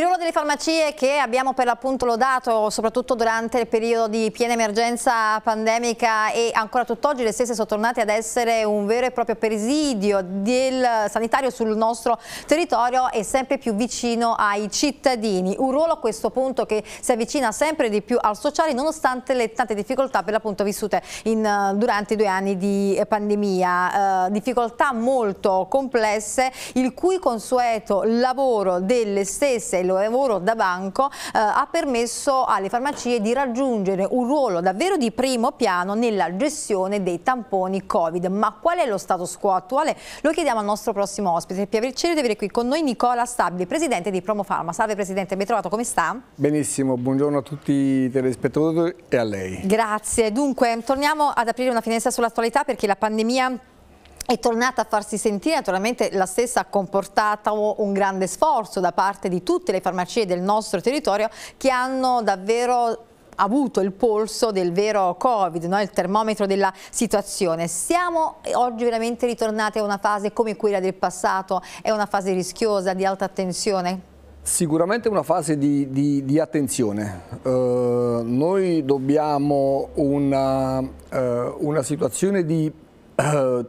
이런 delle farmacie che abbiamo per l'appunto lodato soprattutto durante il periodo di piena emergenza pandemica e ancora tutt'oggi le stesse sono tornate ad essere un vero e proprio presidio del sanitario sul nostro territorio e sempre più vicino ai cittadini. Un ruolo a questo punto che si avvicina sempre di più al sociale nonostante le tante difficoltà per l'appunto vissute in, durante i due anni di pandemia. Eh, difficoltà molto complesse il cui consueto lavoro delle stesse, lo abbiamo lavoro da banco eh, ha permesso alle farmacie di raggiungere un ruolo davvero di primo piano nella gestione dei tamponi Covid. Ma qual è lo status quo attuale? Lo chiediamo al nostro prossimo ospite. Piacere di avere qui con noi Nicola Stabili, presidente di Promo Pharma. Salve Presidente, ben trovato, come sta? Benissimo, buongiorno a tutti i telespettatori e a lei. Grazie. Dunque, torniamo ad aprire una finestra sull'attualità perché la pandemia è tornata a farsi sentire, naturalmente la stessa ha comportato un grande sforzo da parte di tutte le farmacie del nostro territorio che hanno davvero avuto il polso del vero Covid, no? il termometro della situazione. Siamo oggi veramente ritornati a una fase come quella del passato, è una fase rischiosa, di alta tensione? Sicuramente una fase di, di, di attenzione. Uh, noi dobbiamo una, uh, una situazione di uh,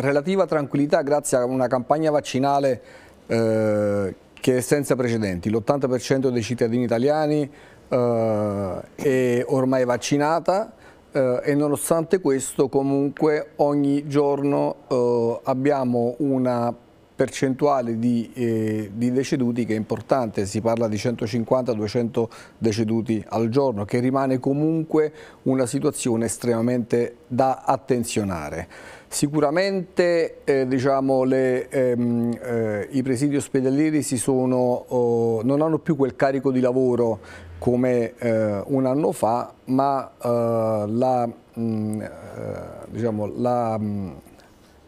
relativa tranquillità grazie a una campagna vaccinale eh, che è senza precedenti. L'80% dei cittadini italiani eh, è ormai vaccinata eh, e nonostante questo comunque ogni giorno eh, abbiamo una percentuale di, eh, di, deceduti che è importante, si parla di 150-200 deceduti al giorno, che rimane comunque una situazione estremamente da attenzionare. Sicuramente eh, diciamo, le, ehm, eh, i presidi ospedalieri sono, oh, non hanno più quel carico di lavoro come eh, un anno fa, ma eh, la, mh, mm, eh, diciamo, la mh, mm,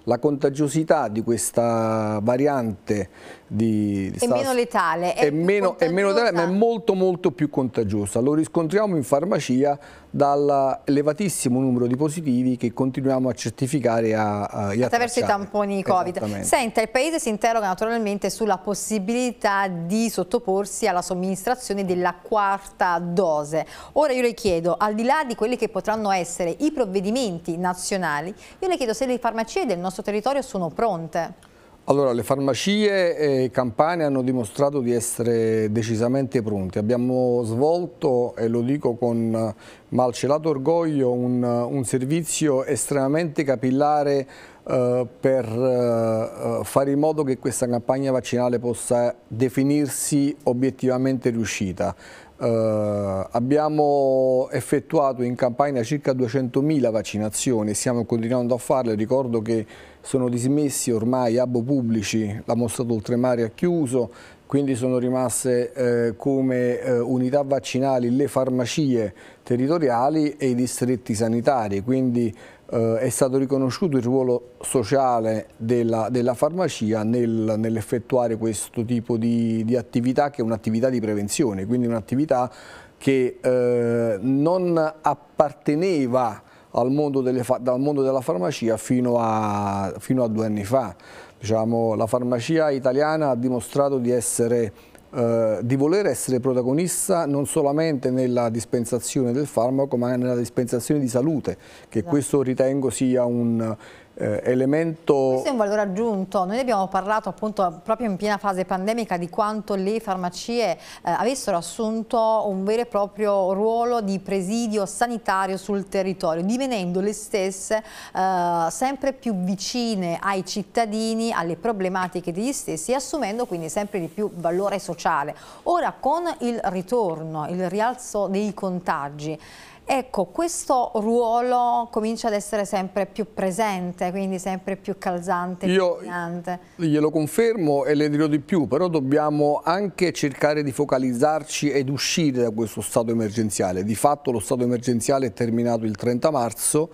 la contagiosità di questa variante di, di è meno letale, è, è, meno, è meno letale ma è molto molto più contagiosa. Lo riscontriamo in farmacia dall'elevatissimo numero di positivi che continuiamo a certificare a, a attraverso i tamponi Covid. Senta, il Paese si interroga naturalmente sulla possibilità di sottoporsi alla somministrazione della quarta dose. Ora io le chiedo, al di là di quelli che potranno essere i provvedimenti nazionali, io le chiedo se le farmacie del nostro nostro territorio sono pronte? Allora, le farmacie campane hanno dimostrato di essere decisamente pronte. Abbiamo svolto, e lo dico con malcelato orgoglio, un, un servizio estremamente capillare eh, per eh, eh, fare in modo che questa campagna vaccinale possa definirsi obiettivamente riuscita. Eh, abbiamo effettuato in campagna circa 200.000 vaccinazioni e stiamo continuando a farle. Ricordo che sono dismessi ormai abo pubblici, la mostra d'oltremare ha chiuso, quindi sono rimaste eh, come eh, unità vaccinali le farmacie territoriali e i distretti sanitari. Quindi eh, è stato riconosciuto il ruolo sociale della, della farmacia nel, nell'effettuare questo tipo di, di attività che è un'attività di prevenzione, quindi un'attività che eh, non apparteneva al mondo, delle, dal mondo della farmacia fino a, fino a due anni fa. Diciamo, la farmacia italiana ha dimostrato di essere eh, di voler essere protagonista non solamente nella dispensazione del farmaco ma nella dispensazione di salute, che esatto. questo ritengo sia un eh, elemento... Questo è un valore aggiunto, noi abbiamo parlato appunto proprio in piena fase pandemica di quanto le farmacie eh, avessero assunto un vero e proprio ruolo di presidio sanitario sul territorio, divenendo le stesse eh, sempre più vicine ai cittadini, alle problematiche degli stessi e assumendo quindi sempre di più valore sociale. Ora con il ritorno, il rialzo dei contagi, Ecco, questo ruolo comincia ad essere sempre più presente, quindi sempre più calzante. Io dominante. glielo confermo e le dirò di più, però dobbiamo anche cercare di focalizzarci ed uscire da questo stato emergenziale. Di fatto lo stato emergenziale è terminato il 30 marzo,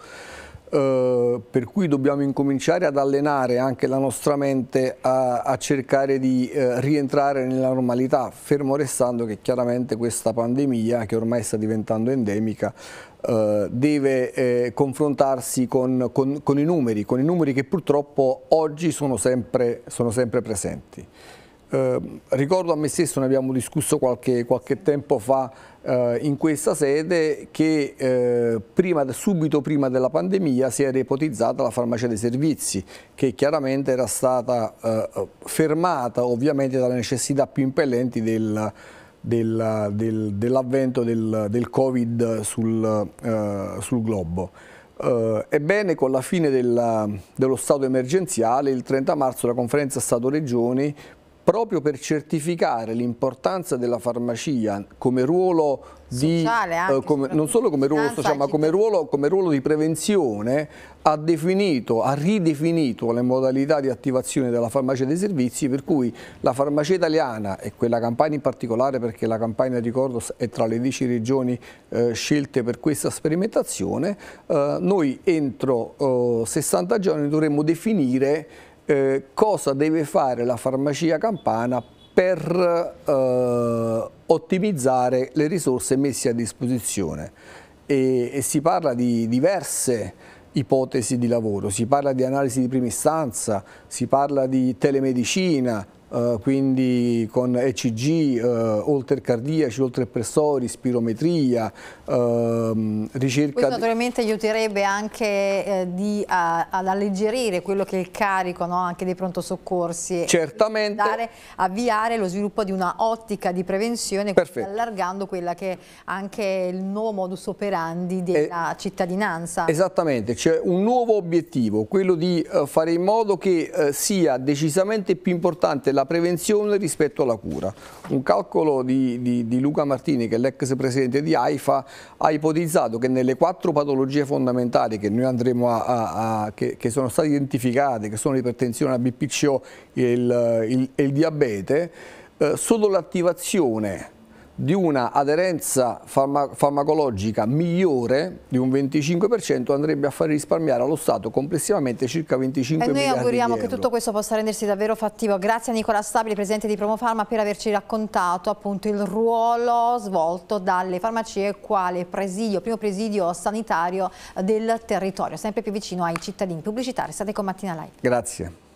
eh, per cui dobbiamo incominciare ad allenare anche la nostra mente a, a cercare di eh, rientrare nella normalità, fermo restando che chiaramente questa pandemia che ormai sta diventando endemica eh, deve eh, confrontarsi con, con, con, i numeri, con i numeri che purtroppo oggi sono sempre, sono sempre presenti. Ehm, ricordo a me stesso, ne abbiamo discusso qualche, qualche tempo fa eh, in questa sede, che eh, prima, subito prima della pandemia si era ipotizzata la farmacia dei servizi, che chiaramente era stata eh, fermata ovviamente dalle necessità più impellenti del, del, del, dell'avvento del, Covid sul, eh, sul globo. Uh, ebbene, con la fine della, dello stato emergenziale, il 30 marzo la conferenza Stato-Regioni proprio per certificare l'importanza della farmacia come ruolo di, sociale, eh, anche, eh, come, non solo come ruolo ah, sociale ma come ruolo, come ruolo, di prevenzione ha definito, ha ridefinito le modalità di attivazione della farmacia dei servizi per cui la farmacia italiana e quella campagna in particolare perché la campagna ricordo è tra le 10 regioni eh, scelte per questa sperimentazione eh, noi entro 60 eh, giorni dovremmo definire eh, cosa deve fare la farmacia campana per eh, ottimizzare le risorse messe a disposizione e, e si parla di diverse ipotesi di lavoro, si parla di analisi di prima istanza, si parla di telemedicina, eh, quindi con ECG, eh, oltre cardiaci, oltre pressori, spirometria, ehm, ricerca... Questo naturalmente aiuterebbe anche eh, di, a, ad alleggerire quello che è il carico no? anche dei pronto soccorsi. Certamente. Dare, avviare lo sviluppo di una ottica di prevenzione, allargando quella che è anche il nuovo modus operandi della eh, cittadinanza. Esattamente, c'è un nuovo obiettivo, quello di eh, fare in modo che eh, sia decisamente più importante la la prevenzione rispetto alla cura. Un calcolo di, di, di Luca Martini, che è l'ex presidente di AIFA, ha ipotizzato che nelle quattro patologie fondamentali che noi andremo a, a, a che, che, sono state identificate, che sono l'ipertensione, la BPCO e il, il, il diabete, eh, solo l'attivazione di una aderenza farmac farmacologica migliore di un 25% andrebbe a far risparmiare allo Stato complessivamente circa 25 miliardi di euro. E noi auguriamo che tutto questo possa rendersi davvero fattivo. Grazie a Nicola Stabile, Presidente di Promofarma, per averci raccontato appunto il ruolo svolto dalle farmacie quale presidio, primo presidio sanitario del territorio, sempre più vicino ai cittadini. Pubblicità, restate con Mattina Live. Grazie.